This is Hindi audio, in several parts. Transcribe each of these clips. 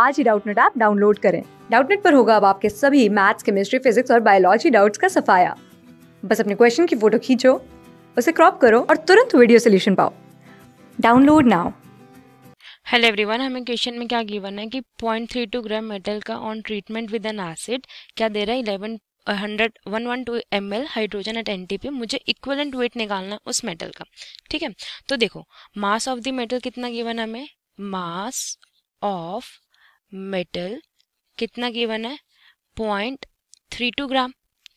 आज ही डाउटनेट ऐप डाउनलोड करें डाउटनेट पर होगा अब आपके सभी मैथ्स केमिस्ट्री फिजिक्स और बायोलॉजी डाउट्स का सफाया बस अपने क्वेश्चन की फोटो खींचो उसे क्रॉप करो और तुरंत वीडियो सोल्यूशन पाओ डाउनलोड नाउ हेलो एवरीवन हमें क्वेश्चन में क्या गिवन है कि 0.32 ग्राम मेटल का on treatment with an acid क्या दे रहा है eleven hundred one one two M L hydrogen at N T P मुझे इक्वलेंट वेट निकालना है उस मेटल का ठीक है तो देखो मास ऑफ द मेटल कितना गिवन हमें मास ऑफ मेटल कितना गिवन है पॉइंट थ्री टू ग्राम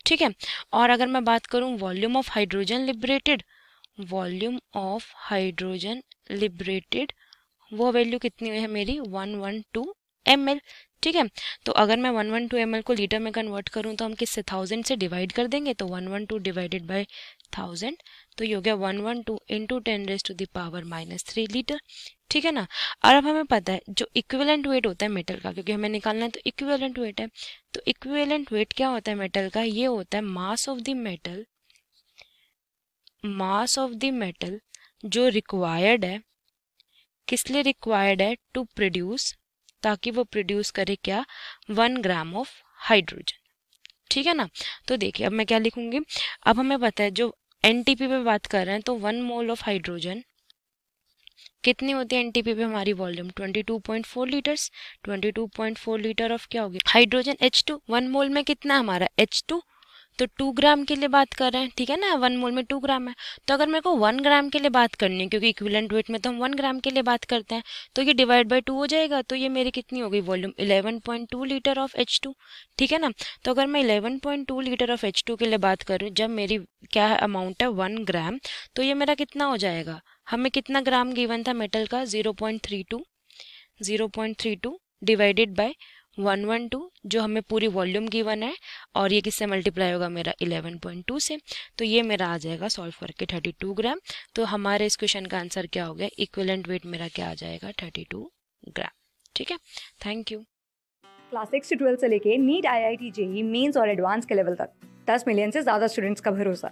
ठीक है और अगर मैं बात करूँ volume of hydrogen liberated volume of hydrogen liberated वो वैल्यू कितनी है मेरी one one two M L ठीक है तो अगर मैं one one two M L को लीटर में कन्वर्ट करूँ तो हम किससे थाउजेंड से डिवाइड कर देंगे तो one one two divided by thousand तो ये हो गया one one two into ten raise to the power minus three litre ठीक है ना और अब हमें पता है जो इक्विवेलेंट वेट होता है मेटल का क्योंकि हमें निकालना है तो इक्विवेलेंट वेट है तो इक्विवेलेंट वेट क्या होता है मेटल का ये होता है mass of the metal mass of the metal जो रिक्वायर्ड है किस लिए रिक्वायर्ड है टू प्रोड्यूस ताकि वो प्रोड्यूस करे क्या वन ग्राम ऑफ हाइड्रोजन ठीक है ना तो देखिए अब मैं क्या लिखूंगी अब हमें पता है जो एन पे बात कर रहे हैं तो वन मोल ऑफ हाइड्रोजन कितनी होती है एनटीपी पे हमारी वॉल्यूम 22.4 लीटर्स 22.4 लीटर ऑफ क्या होगी hydrogen H two one mole में कितना है हमारा एच टू तो टू ग्राम के लिए बात कर रहे हैं ठीक है ना वन मोल में टू ग्राम है तो अगर मेरे को वन ग्राम के लिए बात करनी है क्योंकि इक्विलेंट वेट में तो हम वन ग्राम के लिए बात करते हैं तो ये डिवाइड बाय टू हो जाएगा तो ये मेरी कितनी हो गई volume 11.2 litre of H two ठीक है ना तो अगर मैं टू लीटर ऑफ एच के लिए बात करूँ जब मेरी क्या अमाउंट है वन ग्राम तो ये मेरा कितना हो जाएगा हमें कितना ग्राम गिवन था मेटल का zero point three two zero point three two divided by one one two जो हमें पूरी वॉल्यूम गिवन है और ये किससे मल्टीप्लाई होगा मेरा इलेवन पॉइंट टू से तो ये मेरा आ जाएगा सॉल्व करके थर्टी टू ग्राम तो हमारे इस क्वेश्चन का आंसर क्या हो गया इक्वलेंट वेट मेरा क्या आ जाएगा थर्टी टू ग्राम ठीक है थैंक यू क्लास सिक्स से ट्वेल्थ से लेके NEET I I T JEE mains और एडवांस के लेवल तक दस मिलियन से ज़्यादा स्टूडेंट्स का भरोसा